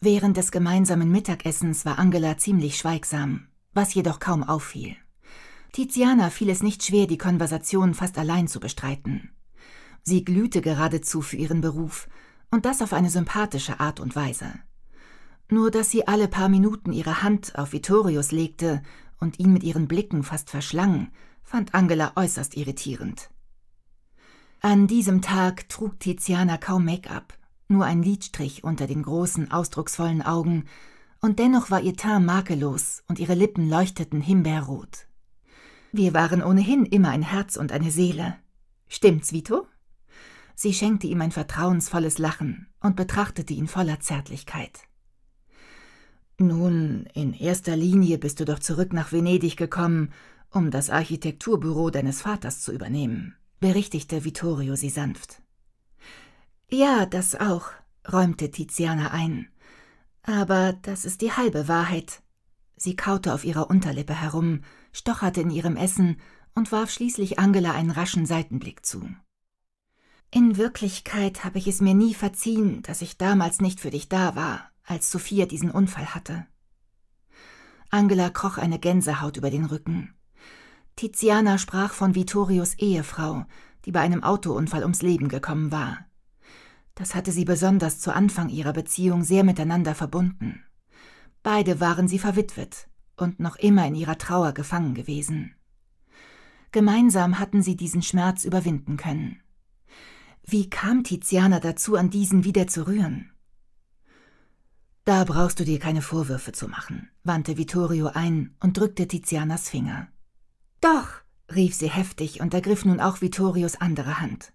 Während des gemeinsamen Mittagessens war Angela ziemlich schweigsam, was jedoch kaum auffiel. Tiziana fiel es nicht schwer, die Konversation fast allein zu bestreiten. Sie glühte geradezu für ihren Beruf und das auf eine sympathische Art und Weise. Nur dass sie alle paar Minuten ihre Hand auf Vittorius legte und ihn mit ihren Blicken fast verschlang, fand Angela äußerst irritierend. An diesem Tag trug Tiziana kaum Make-up nur ein Lidstrich unter den großen, ausdrucksvollen Augen, und dennoch war ihr Teint makellos und ihre Lippen leuchteten himbeerrot. Wir waren ohnehin immer ein Herz und eine Seele. Stimmt's, Vito? Sie schenkte ihm ein vertrauensvolles Lachen und betrachtete ihn voller Zärtlichkeit. Nun, in erster Linie bist du doch zurück nach Venedig gekommen, um das Architekturbüro deines Vaters zu übernehmen, berichtigte Vittorio sie sanft. Ja, das auch, räumte Tiziana ein. Aber das ist die halbe Wahrheit. Sie kaute auf ihrer Unterlippe herum, stocherte in ihrem Essen und warf schließlich Angela einen raschen Seitenblick zu. In Wirklichkeit habe ich es mir nie verziehen, dass ich damals nicht für dich da war, als Sophia diesen Unfall hatte. Angela kroch eine Gänsehaut über den Rücken. Tiziana sprach von Vittorios Ehefrau, die bei einem Autounfall ums Leben gekommen war. Das hatte sie besonders zu Anfang ihrer Beziehung sehr miteinander verbunden. Beide waren sie verwitwet und noch immer in ihrer Trauer gefangen gewesen. Gemeinsam hatten sie diesen Schmerz überwinden können. Wie kam Tiziana dazu, an diesen wieder zu rühren? Da brauchst du dir keine Vorwürfe zu machen, wandte Vittorio ein und drückte Tizianas Finger. Doch, rief sie heftig und ergriff nun auch Vittorios andere Hand.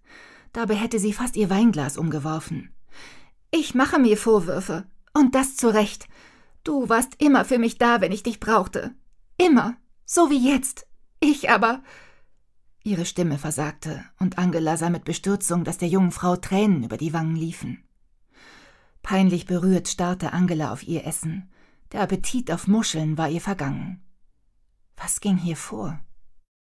Dabei hätte sie fast ihr Weinglas umgeworfen. Ich mache mir Vorwürfe. Und das zu Recht. Du warst immer für mich da, wenn ich dich brauchte. Immer. So wie jetzt. Ich aber. Ihre Stimme versagte, und Angela sah mit Bestürzung, dass der jungen Frau Tränen über die Wangen liefen. Peinlich berührt starrte Angela auf ihr Essen. Der Appetit auf Muscheln war ihr vergangen. Was ging hier vor?